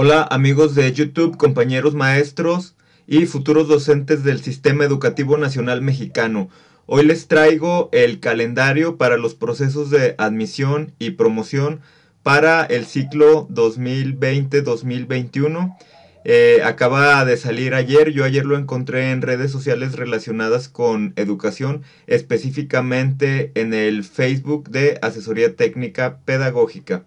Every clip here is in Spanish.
Hola amigos de YouTube, compañeros maestros y futuros docentes del Sistema Educativo Nacional Mexicano. Hoy les traigo el calendario para los procesos de admisión y promoción para el ciclo 2020-2021. Eh, acaba de salir ayer, yo ayer lo encontré en redes sociales relacionadas con educación, específicamente en el Facebook de Asesoría Técnica Pedagógica.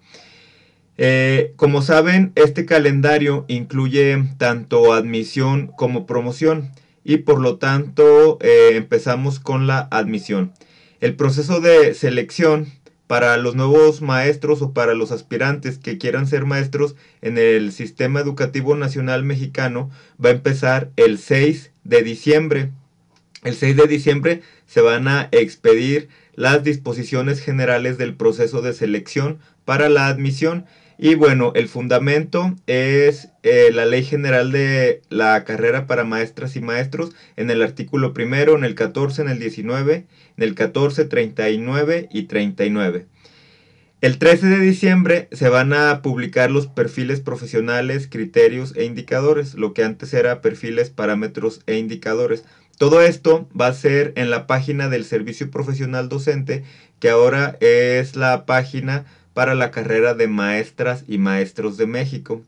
Eh, como saben, este calendario incluye tanto admisión como promoción y por lo tanto eh, empezamos con la admisión. El proceso de selección para los nuevos maestros o para los aspirantes que quieran ser maestros en el Sistema Educativo Nacional Mexicano va a empezar el 6 de diciembre. El 6 de diciembre se van a expedir las disposiciones generales del proceso de selección para la admisión y bueno, el fundamento es eh, la ley general de la carrera para maestras y maestros en el artículo primero, en el 14, en el 19, en el 14, 39 y 39. El 13 de diciembre se van a publicar los perfiles profesionales, criterios e indicadores, lo que antes era perfiles, parámetros e indicadores. Todo esto va a ser en la página del Servicio Profesional Docente, que ahora es la página para la carrera de maestras y maestros de México.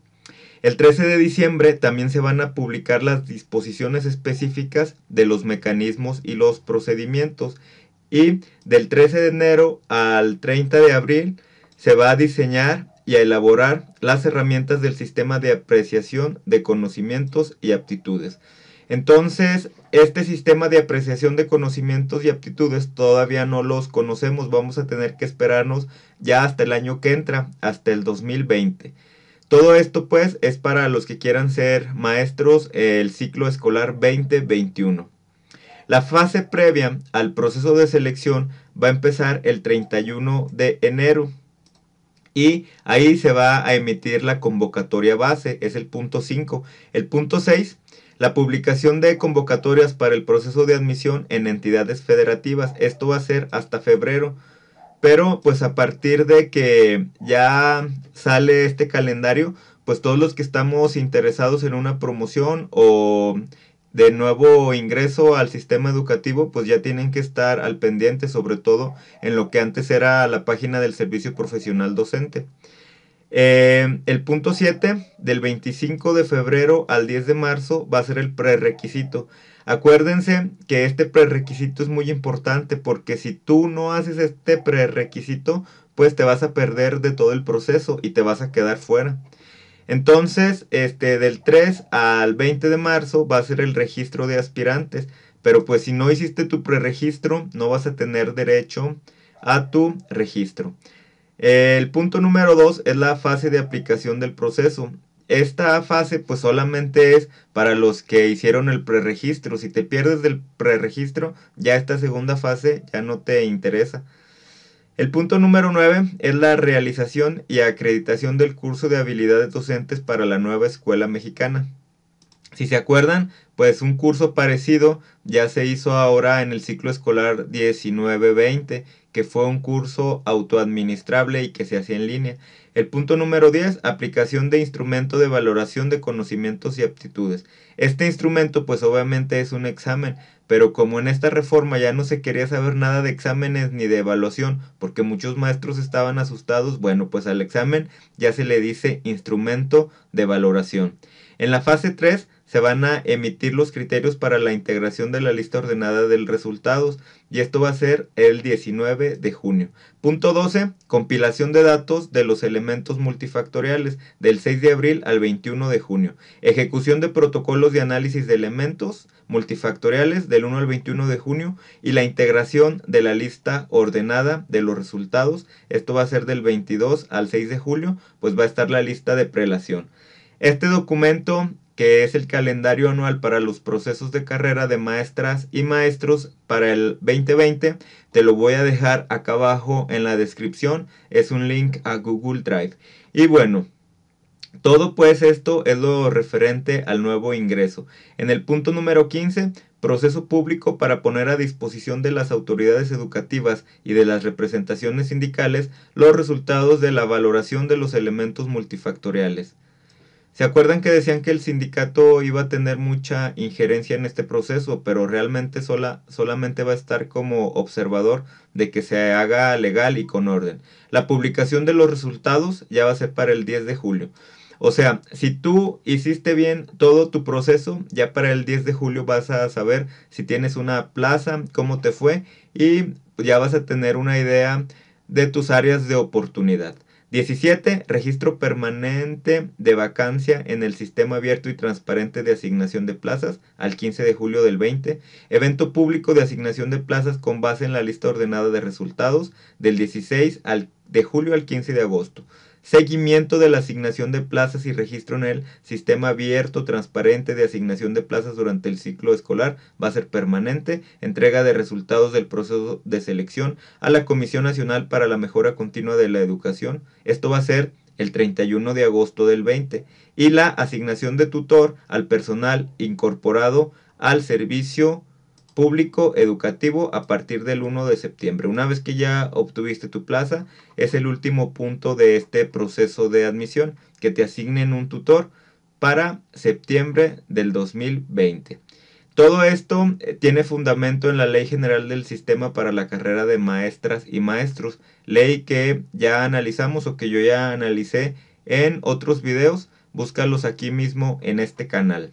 El 13 de diciembre también se van a publicar las disposiciones específicas de los mecanismos y los procedimientos y del 13 de enero al 30 de abril se va a diseñar y a elaborar las herramientas del sistema de apreciación de conocimientos y aptitudes. Entonces, este sistema de apreciación de conocimientos y aptitudes todavía no los conocemos, vamos a tener que esperarnos ya hasta el año que entra, hasta el 2020. Todo esto pues es para los que quieran ser maestros el ciclo escolar 2021. La fase previa al proceso de selección va a empezar el 31 de enero y ahí se va a emitir la convocatoria base, es el punto 5. El punto 6 la publicación de convocatorias para el proceso de admisión en entidades federativas. Esto va a ser hasta febrero. Pero pues a partir de que ya sale este calendario, pues todos los que estamos interesados en una promoción o de nuevo ingreso al sistema educativo, pues ya tienen que estar al pendiente, sobre todo en lo que antes era la página del servicio profesional docente. Eh, el punto 7, del 25 de febrero al 10 de marzo, va a ser el prerequisito. Acuérdense que este prerequisito es muy importante porque si tú no haces este prerequisito, pues te vas a perder de todo el proceso y te vas a quedar fuera. Entonces, este, del 3 al 20 de marzo va a ser el registro de aspirantes, pero pues si no hiciste tu preregistro, no vas a tener derecho a tu registro. El punto número 2 es la fase de aplicación del proceso. Esta fase pues solamente es para los que hicieron el preregistro. Si te pierdes del preregistro, ya esta segunda fase ya no te interesa. El punto número 9 es la realización y acreditación del curso de habilidades docentes para la nueva escuela mexicana. Si se acuerdan, pues un curso parecido ya se hizo ahora en el ciclo escolar 19-20, que fue un curso autoadministrable y que se hacía en línea. El punto número 10, aplicación de instrumento de valoración de conocimientos y aptitudes. Este instrumento pues obviamente es un examen, pero como en esta reforma ya no se quería saber nada de exámenes ni de evaluación, porque muchos maestros estaban asustados, bueno pues al examen ya se le dice instrumento de valoración. En la fase 3 se van a emitir los criterios para la integración de la lista ordenada de resultados y esto va a ser el 19 de junio. Punto 12. Compilación de datos de los elementos multifactoriales del 6 de abril al 21 de junio. Ejecución de protocolos de análisis de elementos multifactoriales del 1 al 21 de junio y la integración de la lista ordenada de los resultados. Esto va a ser del 22 al 6 de julio, pues va a estar la lista de prelación. Este documento que es el calendario anual para los procesos de carrera de maestras y maestros para el 2020. Te lo voy a dejar acá abajo en la descripción. Es un link a Google Drive. Y bueno, todo pues esto es lo referente al nuevo ingreso. En el punto número 15, proceso público para poner a disposición de las autoridades educativas y de las representaciones sindicales los resultados de la valoración de los elementos multifactoriales. ¿Se acuerdan que decían que el sindicato iba a tener mucha injerencia en este proceso, pero realmente solamente va a estar como observador de que se haga legal y con orden? La publicación de los resultados ya va a ser para el 10 de julio. O sea, si tú hiciste bien todo tu proceso, ya para el 10 de julio vas a saber si tienes una plaza, cómo te fue y ya vas a tener una idea de tus áreas de oportunidad. 17. Registro permanente de vacancia en el sistema abierto y transparente de asignación de plazas al 15 de julio del 20. Evento público de asignación de plazas con base en la lista ordenada de resultados del 16 de julio al 15 de agosto seguimiento de la asignación de plazas y registro en el sistema abierto, transparente de asignación de plazas durante el ciclo escolar va a ser permanente, entrega de resultados del proceso de selección a la Comisión Nacional para la Mejora Continua de la Educación. Esto va a ser el 31 de agosto del 20 y la asignación de tutor al personal incorporado al servicio público educativo a partir del 1 de septiembre. Una vez que ya obtuviste tu plaza, es el último punto de este proceso de admisión, que te asignen un tutor para septiembre del 2020. Todo esto eh, tiene fundamento en la Ley General del Sistema para la Carrera de Maestras y Maestros, ley que ya analizamos o que yo ya analicé en otros videos, búscalos aquí mismo en este canal.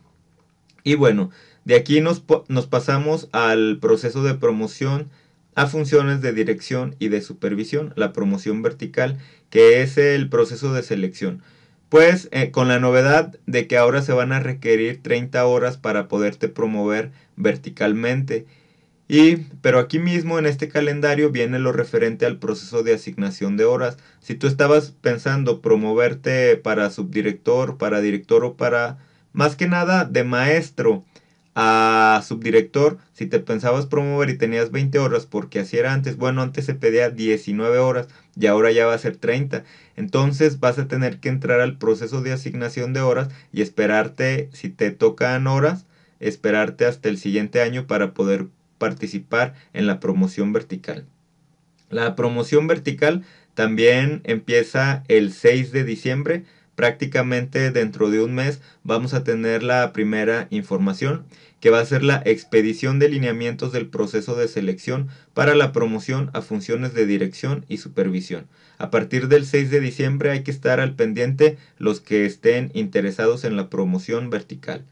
Y bueno, de aquí nos, pasamos al proceso de promoción a funciones de dirección y de supervisión, la promoción vertical, que es el proceso de selección. Pues eh, con la novedad de que ahora se van a requerir 30 horas para poderte promover verticalmente. Y, pero aquí mismo en este calendario viene lo referente al proceso de asignación de horas. Si tú estabas pensando promoverte para subdirector, para director o para, más que nada, de maestro, a subdirector, si te pensabas promover y tenías 20 horas, porque así era antes, bueno, antes se pedía 19 horas y ahora ya va a ser 30. Entonces vas a tener que entrar al proceso de asignación de horas y esperarte, si te tocan horas, esperarte hasta el siguiente año para poder participar en la promoción vertical. La promoción vertical también empieza el 6 de diciembre prácticamente dentro de un mes vamos a tener la primera información que va a ser la expedición de lineamientos del proceso de selección para la promoción a funciones de dirección y supervisión. A partir del 6 de diciembre hay que estar al pendiente los que estén interesados en la promoción vertical.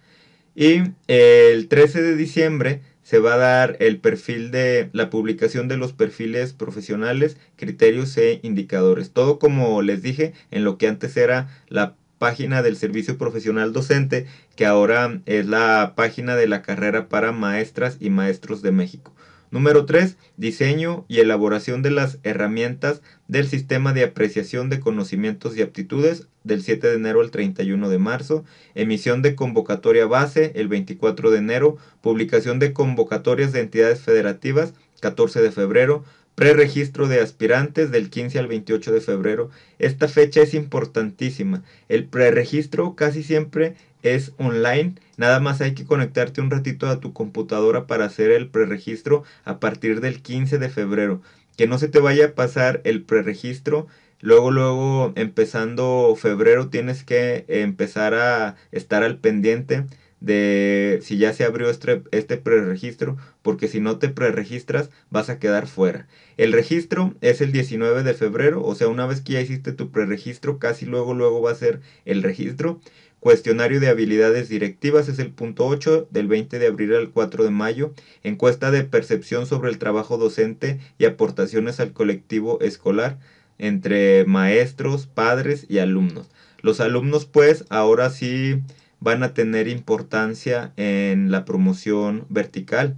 Y el 13 de diciembre se va a dar el perfil de la publicación de los perfiles profesionales, criterios e indicadores. Todo como les dije en lo que antes era la página del servicio profesional docente, que ahora es la página de la carrera para maestras y maestros de México. Número 3. Diseño y elaboración de las herramientas del sistema de apreciación de conocimientos y aptitudes del 7 de enero al 31 de marzo. Emisión de convocatoria base el 24 de enero. Publicación de convocatorias de entidades federativas 14 de febrero. Preregistro de aspirantes del 15 al 28 de febrero. Esta fecha es importantísima. El preregistro casi siempre es online. Nada más hay que conectarte un ratito a tu computadora para hacer el preregistro a partir del 15 de febrero. Que no se te vaya a pasar el preregistro. Luego, luego, empezando febrero, tienes que empezar a estar al pendiente de si ya se abrió este, este preregistro, porque si no te preregistras vas a quedar fuera. El registro es el 19 de febrero, o sea, una vez que ya hiciste tu preregistro, casi luego luego va a ser el registro. Cuestionario de habilidades directivas es el punto 8 del 20 de abril al 4 de mayo. Encuesta de percepción sobre el trabajo docente y aportaciones al colectivo escolar entre maestros, padres y alumnos. Los alumnos pues ahora sí van a tener importancia en la promoción vertical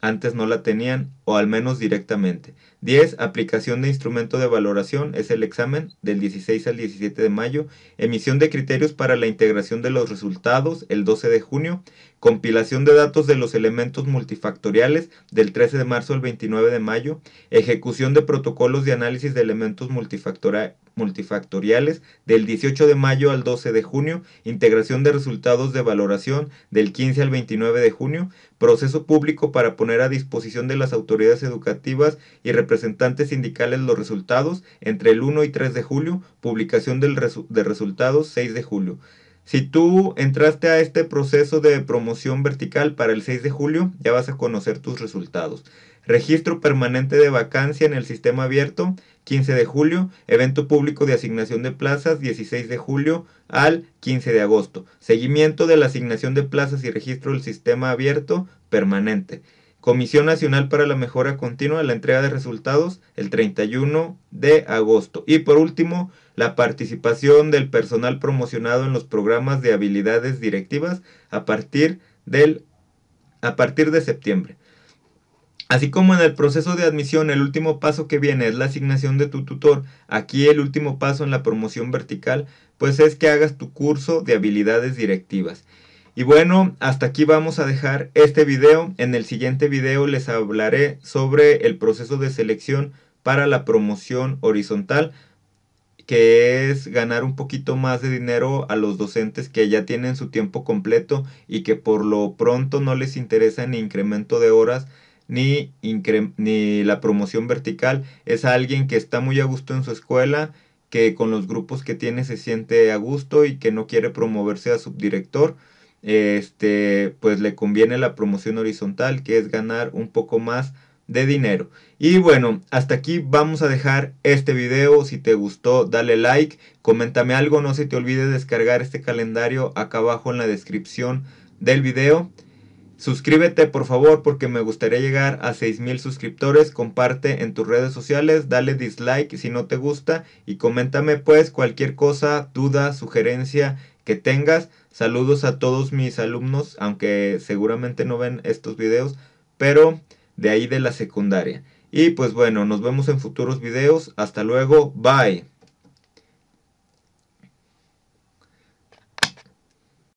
antes no la tenían, o al menos directamente. 10. Aplicación de instrumento de valoración es el examen del 16 al 17 de mayo. Emisión de criterios para la integración de los resultados el 12 de junio. Compilación de datos de los elementos multifactoriales del 13 de marzo al 29 de mayo. Ejecución de protocolos de análisis de elementos multifactoriales multifactoriales del 18 de mayo al 12 de junio, integración de resultados de valoración del 15 al 29 de junio, proceso público para poner a disposición de las autoridades educativas y representantes sindicales los resultados entre el 1 y 3 de julio, publicación del de resultados 6 de julio. Si tú entraste a este proceso de promoción vertical para el 6 de julio, ya vas a conocer tus resultados. Registro permanente de vacancia en el sistema abierto, 15 de julio. Evento público de asignación de plazas, 16 de julio al 15 de agosto. Seguimiento de la asignación de plazas y registro del sistema abierto permanente. Comisión Nacional para la Mejora Continua, la entrega de resultados el 31 de agosto. Y por último, la participación del personal promocionado en los programas de habilidades directivas a partir, del, a partir de septiembre. Así como en el proceso de admisión el último paso que viene es la asignación de tu tutor, aquí el último paso en la promoción vertical pues es que hagas tu curso de habilidades directivas. Y bueno, hasta aquí vamos a dejar este video. En el siguiente video les hablaré sobre el proceso de selección para la promoción horizontal, que es ganar un poquito más de dinero a los docentes que ya tienen su tiempo completo y que por lo pronto no les interesa ni incremento de horas ni, la promoción vertical. Es alguien que está muy a gusto en su escuela, que con los grupos que tiene se siente a gusto y que no quiere promoverse a subdirector. Este, pues le conviene la promoción horizontal, que es ganar un poco más de dinero. Y bueno, hasta aquí vamos a dejar este video. Si te gustó, dale like, coméntame algo, no se te olvide descargar este calendario acá abajo en la descripción del video. Suscríbete por favor porque me gustaría llegar a 6.000 suscriptores. Comparte en tus redes sociales, dale dislike si no te gusta y coméntame pues cualquier cosa, duda, sugerencia que tengas. Saludos a todos mis alumnos, aunque seguramente no ven estos videos, pero de ahí de la secundaria. Y pues bueno, nos vemos en futuros videos. Hasta luego, bye.